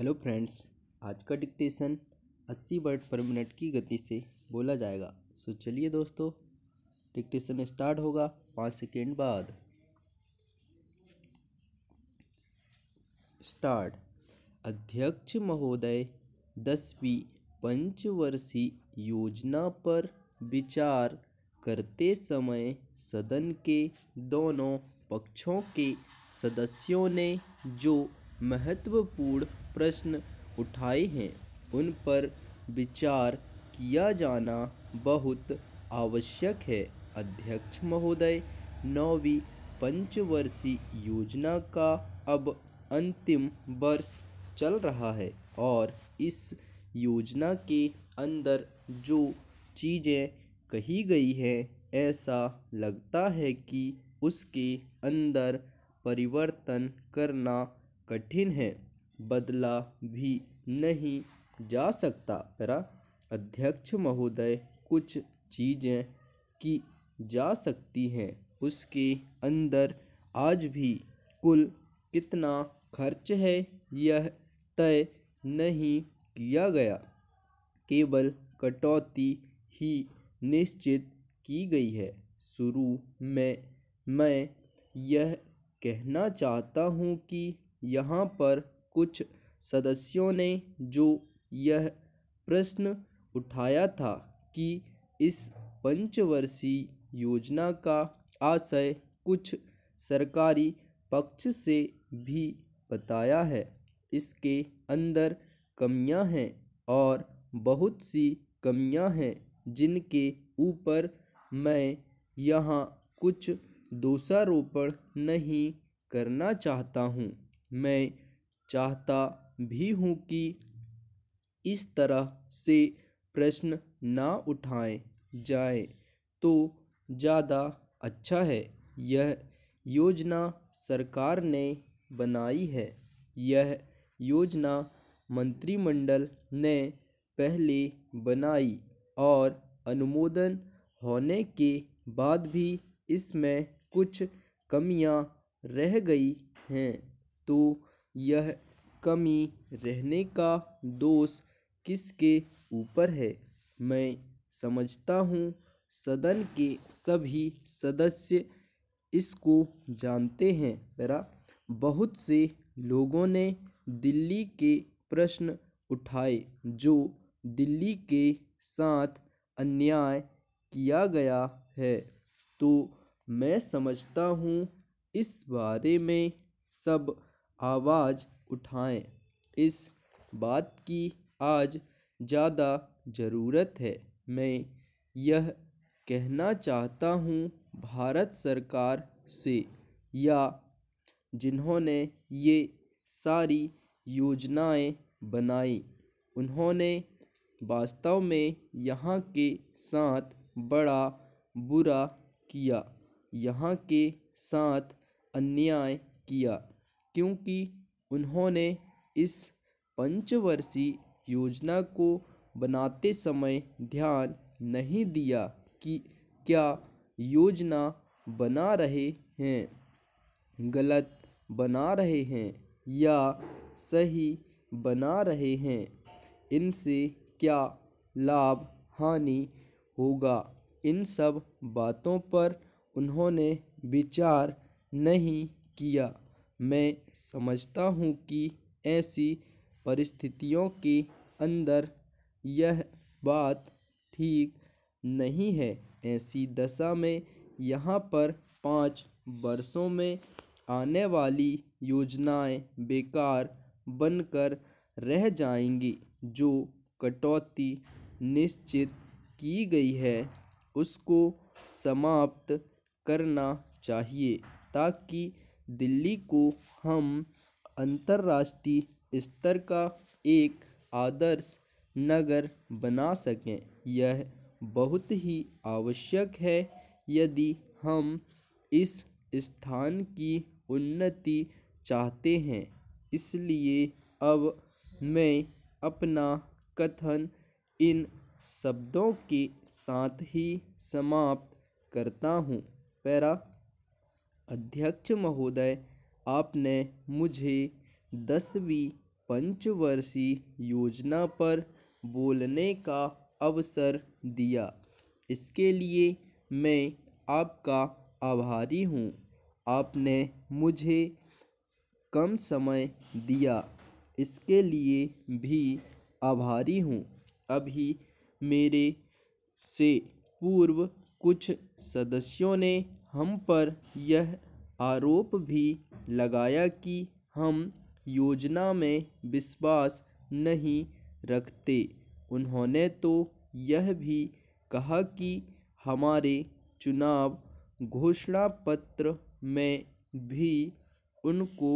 hello friends आज का dictation 80 word पर मिनट की गति से बोला जाएगा सो चलिए दोस्तों डिक्टेशन स्टार्ट होगा पाँच सेकेंड बाद स्टार्ट अध्यक्ष महोदय दसवीं पंचवर्षीय योजना पर विचार करते समय सदन के दोनों पक्षों के सदस्यों ने जो महत्वपूर्ण प्रश्न उठाए हैं उन पर विचार किया जाना बहुत आवश्यक है अध्यक्ष महोदय नौवीं पंचवर्षीय योजना का अब अंतिम वर्ष चल रहा है और इस योजना के अंदर जो चीज़ें कही गई हैं ऐसा लगता है कि उसके अंदर परिवर्तन करना कठिन है बदला भी नहीं जा सकता परा अध्यक्ष महोदय कुछ चीज़ें की जा सकती हैं उसके अंदर आज भी कुल कितना खर्च है यह तय नहीं किया गया केवल कटौती ही निश्चित की गई है शुरू में मैं यह कहना चाहता हूँ कि यहाँ पर कुछ सदस्यों ने जो यह प्रश्न उठाया था कि इस पंचवर्षीय योजना का आशय कुछ सरकारी पक्ष से भी बताया है इसके अंदर कमियां हैं और बहुत सी कमियां हैं जिनके ऊपर मैं यहाँ कुछ दोषारोपण नहीं करना चाहता हूँ मैं चाहता भी हूँ कि इस तरह से प्रश्न ना उठाए जाए तो ज़्यादा अच्छा है यह योजना सरकार ने बनाई है यह योजना मंत्रिमंडल ने पहले बनाई और अनुमोदन होने के बाद भी इसमें कुछ कमियां रह गई हैं तो यह कमी रहने का दोष किसके ऊपर है मैं समझता हूँ सदन के सभी सदस्य इसको जानते हैं मेरा बहुत से लोगों ने दिल्ली के प्रश्न उठाए जो दिल्ली के साथ अन्याय किया गया है तो मैं समझता हूँ इस बारे में सब आवाज़ उठाएं इस बात की आज ज़्यादा ज़रूरत है मैं यह कहना चाहता हूँ भारत सरकार से या जिन्होंने ये सारी योजनाएं बनाई उन्होंने वास्तव में यहाँ के साथ बड़ा बुरा किया यहाँ के साथ अन्याय किया क्योंकि उन्होंने इस पंचवर्षीय योजना को बनाते समय ध्यान नहीं दिया कि क्या योजना बना रहे हैं गलत बना रहे हैं या सही बना रहे हैं इनसे क्या लाभ हानि होगा इन सब बातों पर उन्होंने विचार नहीं किया मैं समझता हूँ कि ऐसी परिस्थितियों के अंदर यह बात ठीक नहीं है ऐसी दशा में यहाँ पर पाँच वर्षों में आने वाली योजनाएं बेकार बनकर रह जाएंगी जो कटौती निश्चित की गई है उसको समाप्त करना चाहिए ताकि दिल्ली को हम अंतर्राष्ट्रीय स्तर का एक आदर्श नगर बना सकें यह बहुत ही आवश्यक है यदि हम इस स्थान की उन्नति चाहते हैं इसलिए अब मैं अपना कथन इन शब्दों के साथ ही समाप्त करता हूँ पैरा अध्यक्ष महोदय आपने मुझे दसवीं पंचवर्षीय योजना पर बोलने का अवसर दिया इसके लिए मैं आपका आभारी हूँ आपने मुझे कम समय दिया इसके लिए भी आभारी हूँ अभी मेरे से पूर्व कुछ सदस्यों ने हम पर यह आरोप भी लगाया कि हम योजना में विश्वास नहीं रखते उन्होंने तो यह भी कहा कि हमारे चुनाव घोषणा पत्र में भी उनको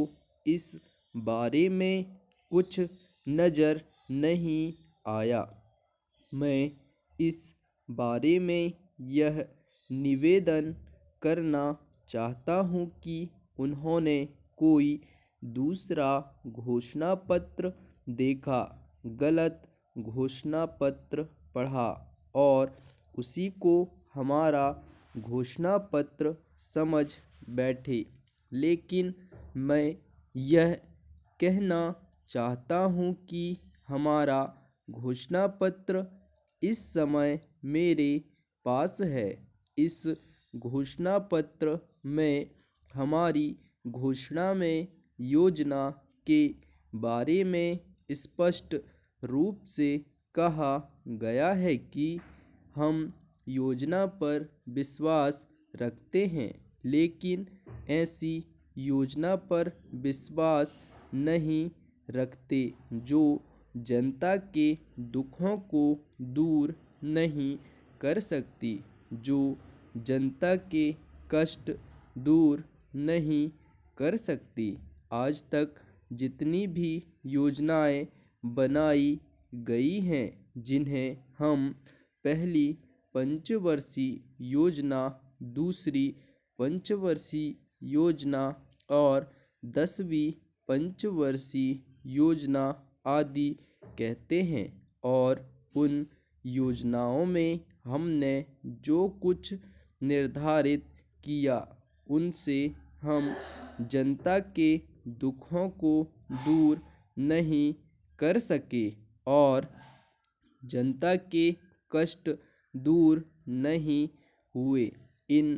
इस बारे में कुछ नज़र नहीं आया मैं इस बारे में यह निवेदन करना चाहता हूँ कि उन्होंने कोई दूसरा घोषणा पत्र देखा गलत घोषणा पत्र पढ़ा और उसी को हमारा घोषणा पत्र समझ बैठे लेकिन मैं यह कहना चाहता हूँ कि हमारा घोषणा पत्र इस समय मेरे पास है इस घोषणा पत्र में हमारी घोषणा में योजना के बारे में स्पष्ट रूप से कहा गया है कि हम योजना पर विश्वास रखते हैं लेकिन ऐसी योजना पर विश्वास नहीं रखते जो जनता के दुखों को दूर नहीं कर सकती जो जनता के कष्ट दूर नहीं कर सकती आज तक जितनी भी योजनाएं बनाई गई हैं जिन्हें हम पहली पंचवर्षीय योजना दूसरी पंचवर्षीय योजना और दसवीं पंचवर्षीय योजना आदि कहते हैं और उन योजनाओं में हमने जो कुछ निर्धारित किया उनसे हम जनता के दुखों को दूर नहीं कर सके और जनता के कष्ट दूर नहीं हुए इन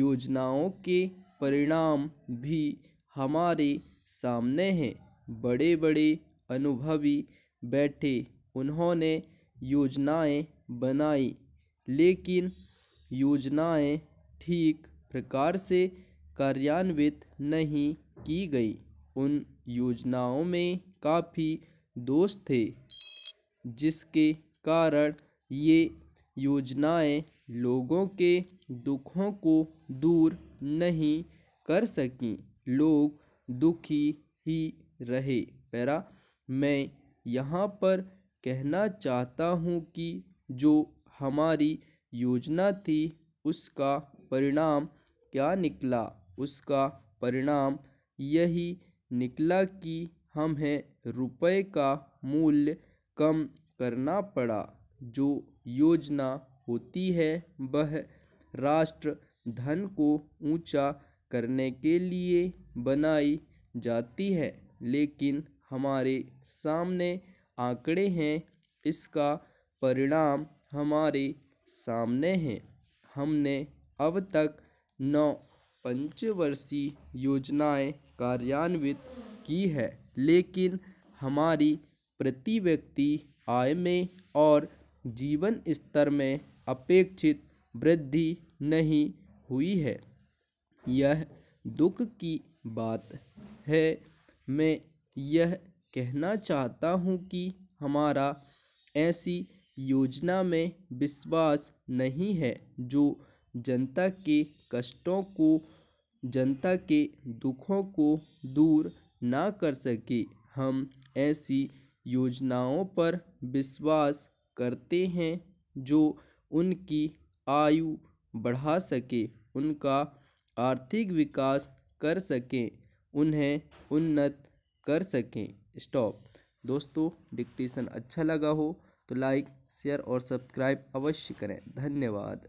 योजनाओं के परिणाम भी हमारे सामने हैं बड़े बड़े अनुभवी बैठे उन्होंने योजनाएं बनाई लेकिन योजनाएं ठीक प्रकार से कार्यान्वित नहीं की गई उन योजनाओं में काफ़ी दोष थे जिसके कारण ये योजनाएं लोगों के दुखों को दूर नहीं कर सकी लोग दुखी ही रहे पैरा मैं यहाँ पर कहना चाहता हूँ कि जो हमारी योजना थी उसका परिणाम क्या निकला उसका परिणाम यही निकला कि हमें रुपये का मूल्य कम करना पड़ा जो योजना होती है वह राष्ट्र धन को ऊंचा करने के लिए बनाई जाती है लेकिन हमारे सामने आंकड़े हैं इसका परिणाम हमारे सामने हैं हमने अब तक नौ पंचवर्षीय योजनाएं कार्यान्वित की है लेकिन हमारी प्रति व्यक्ति आय में और जीवन स्तर में अपेक्षित वृद्धि नहीं हुई है यह दुख की बात है मैं यह कहना चाहता हूँ कि हमारा ऐसी योजना में विश्वास नहीं है जो जनता के कष्टों को जनता के दुखों को दूर ना कर सके हम ऐसी योजनाओं पर विश्वास करते हैं जो उनकी आयु बढ़ा सके उनका आर्थिक विकास कर सकें उन्हें उन्नत कर सकें स्टॉप दोस्तों डिक्टेशन अच्छा लगा हो तो लाइक शेयर और सब्सक्राइब अवश्य करें धन्यवाद